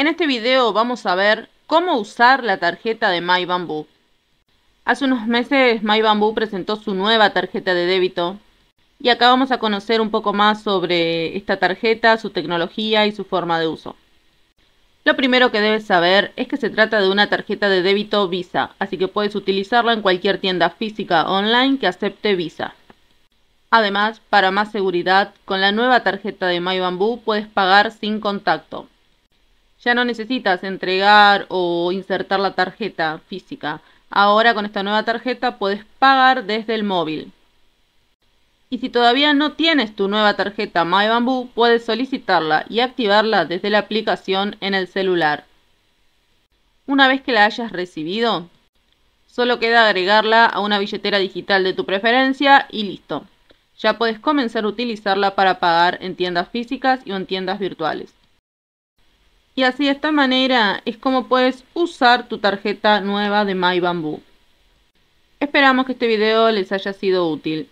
En este video vamos a ver cómo usar la tarjeta de MyBamboo. Hace unos meses MyBamboo presentó su nueva tarjeta de débito y acá vamos a conocer un poco más sobre esta tarjeta, su tecnología y su forma de uso. Lo primero que debes saber es que se trata de una tarjeta de débito Visa, así que puedes utilizarla en cualquier tienda física online que acepte Visa. Además, para más seguridad, con la nueva tarjeta de MyBamboo puedes pagar sin contacto, ya no necesitas entregar o insertar la tarjeta física. Ahora con esta nueva tarjeta puedes pagar desde el móvil. Y si todavía no tienes tu nueva tarjeta MyBamboo, puedes solicitarla y activarla desde la aplicación en el celular. Una vez que la hayas recibido, solo queda agregarla a una billetera digital de tu preferencia y listo. Ya puedes comenzar a utilizarla para pagar en tiendas físicas y en tiendas virtuales y así de esta manera es como puedes usar tu tarjeta nueva de MyBamboo. Esperamos que este video les haya sido útil.